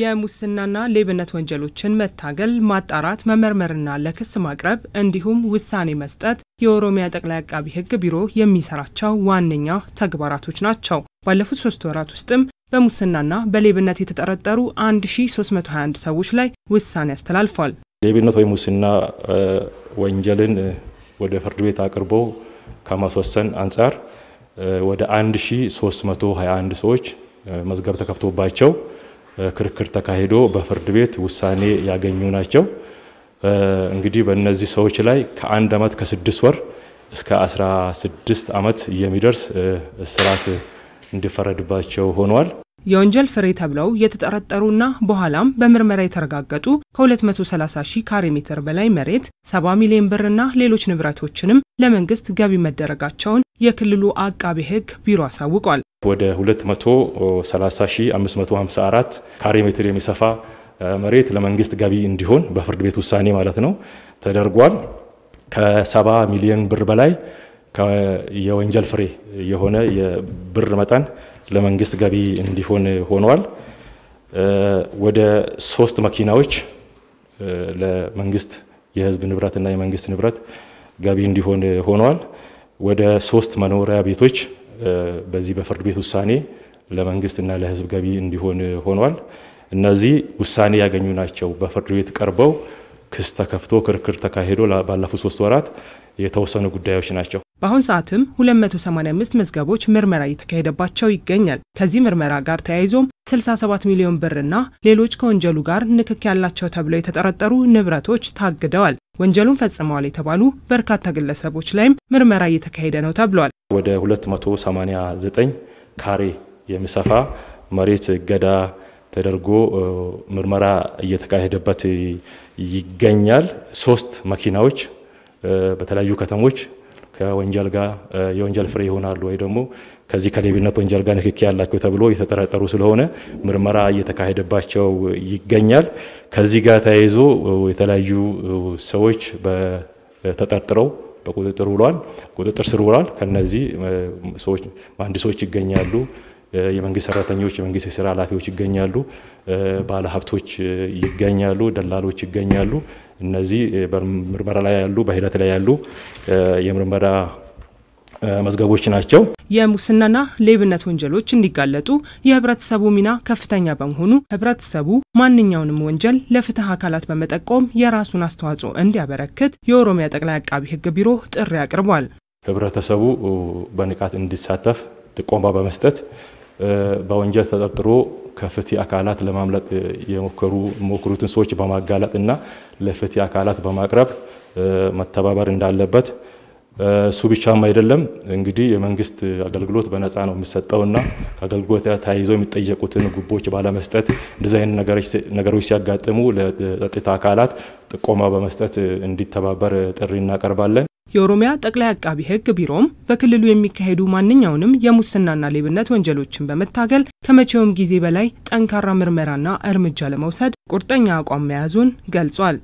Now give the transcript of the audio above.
የሙስናና ሌብነት ወንጀሎችን መታገል፣ ማጣራት፣ መመርመርና ለክስ ማቅረብ እንዲሁም ውሳኔ መስጠት የኦሮሚያ ጠቅላይ አቃቢ ሕግ ቢሮ የሚሰራቸው ዋነኛ ተግባራቶች ናቸው። ባለፉት ሶስት ወራት ውስጥም በሙስናና በሌብነት የተጠረጠሩ 1321 ሰዎች ላይ ውሳኔ አስተላልፏል። ሌብነት ወይ ሙስና ወንጀልን ወደ ፍርድ ቤት አቅርቦ ከማስወሰን አንጻር ወደ 1321 ሰዎች መዝገብ ተከፍቶባቸው ክርክር ተካሂዶ በፍርድ ቤት ውሳኔ ያገኙ ናቸው። እንግዲህ በእነዚህ ሰዎች ላይ ከአንድ ዓመት ከስድስት ወር እስከ 16 ዓመት የሚደርስ እስራት እንዲፈረድባቸው ሆኗል። የወንጀል ፍሬ ተብለው የተጠረጠሩና በኋላም በምርመራ የተረጋገጡ ከ230 ሺህ ካሬ ሜትር በላይ መሬት፣ 70 ሚሊዮን ብርና ሌሎች ንብረቶችንም ለመንግስት ገቢ መደረጋቸውን የክልሉ አቃቤ ሕግ ቢሮ አሳውቋል። ወደ 230554 ካሬ ሜትር የሚሰፋ መሬት ለመንግስት ገቢ እንዲሆን በፍርድ ቤት ውሳኔ ማለት ነው ተደርጓል። ከ70 ሚሊዮን ብር በላይ የወንጀል ፍሬ የሆነ የብር መጠን ለመንግስት ገቢ እንዲሆን ሆኗል። ወደ ሶስት መኪናዎች ለመንግስት የህዝብ ንብረትና የመንግስት ንብረት ገቢ እንዲሆን ሆኗል። ወደ ሶስት መኖሪያ ቤቶች በዚህ በፍርድ ቤት ውሳኔ ለመንግስትና ለህዝብ ገቢ እንዲሆን ሆኗል። እነዚህ ውሳኔ ያገኙ ናቸው። በፍርድ ቤት ቀርበው ክስ ተከፍቶ ክርክር ተካሂዶ ባለፉት ሶስት ወራት የተወሰኑ ጉዳዮች ናቸው። በአሁን ሰዓትም 285 መዝገቦች ምርመራ እየተካሄደባቸው ይገኛል። ከዚህ ምርመራ ጋር ተያይዞም 67 ሚሊዮን ብር እና ሌሎች ከወንጀሉ ጋር ንክክ ያላቸው ተብለው የተጠረጠሩ ንብረቶች ታግደዋል። ወንጀሉን ፈጽመዋል የተባሉ በርካታ ግለሰቦች ላይም ምርመራ እየተካሄደ ነው ተብሏል። ወደ 289 ካሬ የሚሰፋ መሬት እገዳ ተደርጎ ምርመራ እየተካሄደበት ይገኛል። ሶስት መኪናዎች በተለያዩ ከተሞች ከወንጀል ጋር የወንጀል ፍሬ ይሆናሉ ወይ ደግሞ ከዚህ ከሌብነት ወንጀል ጋር ንክኪ ያላቸው ተብሎ የተጠረጠሩ ስለሆነ ምርመራ እየተካሄደባቸው ይገኛል። ከዚህ ጋር ተያይዞ የተለያዩ ሰዎች ተጠርጥረው በቁጥጥር ውሏል ቁጥጥር ስር ውሏል። ከነዚህ ሰዎች መሀንዲሶች ይገኛሉ። የመንግስት ሰራተኞች፣ የመንግስት የስራ ኃላፊዎች ይገኛሉ፣ ባለሀብቶች ይገኛሉ፣ ደላሎች ይገኛሉ። እነዚህ በምርመራ ላይ ያሉ በሂደት ላይ ያሉ የምርመራ መዝገቦች ናቸው። የሙስናና ሌብነት ወንጀሎች እንዲጋለጡ የህብረተሰቡ ሚና ከፍተኛ በመሆኑ ህብረተሰቡ ማንኛውንም ወንጀል ለፍትህ አካላት በመጠቆም የራሱን አስተዋጽኦ እንዲያበረክት የኦሮሚያ ጠቅላይ አቃቢ ህግ ቢሮ ጥሪ አቅርቧል። ህብረተሰቡ በንቃት እንዲሳተፍ ጥቆማ በመስጠት በወንጀል ተጠርጥሮ ከፍትህ አካላት ለማምለጥ ሞክሩትን ሰዎች በማጋለጥ እና ለፍትህ አካላት በማቅረብ መተባበር እንዳለበት እሱ ብቻም አይደለም እንግዲህ የመንግስት አገልግሎት በነፃ ነው የሚሰጠውና ከአገልግሎት ተያይዘው የሚጠየቁትን ጉቦች ባለመስጠት እንደዚህ አይነት ነገሮች ሲያጋጥሙ ለጸጥታ አካላት ጥቆማ በመስጠት እንዲተባበር ጥሪ እናቀርባለን። የኦሮሚያ ጠቅላይ አቃቢ ሕግ ቢሮም በክልሉ የሚካሄዱ ማንኛውንም የሙስናና ሌብነት ወንጀሎችን በመታገል ከመቼውም ጊዜ በላይ ጠንካራ ምርመራና እርምጃ ለመውሰድ ቁርጠኛ አቋም መያዙን ገልጿል።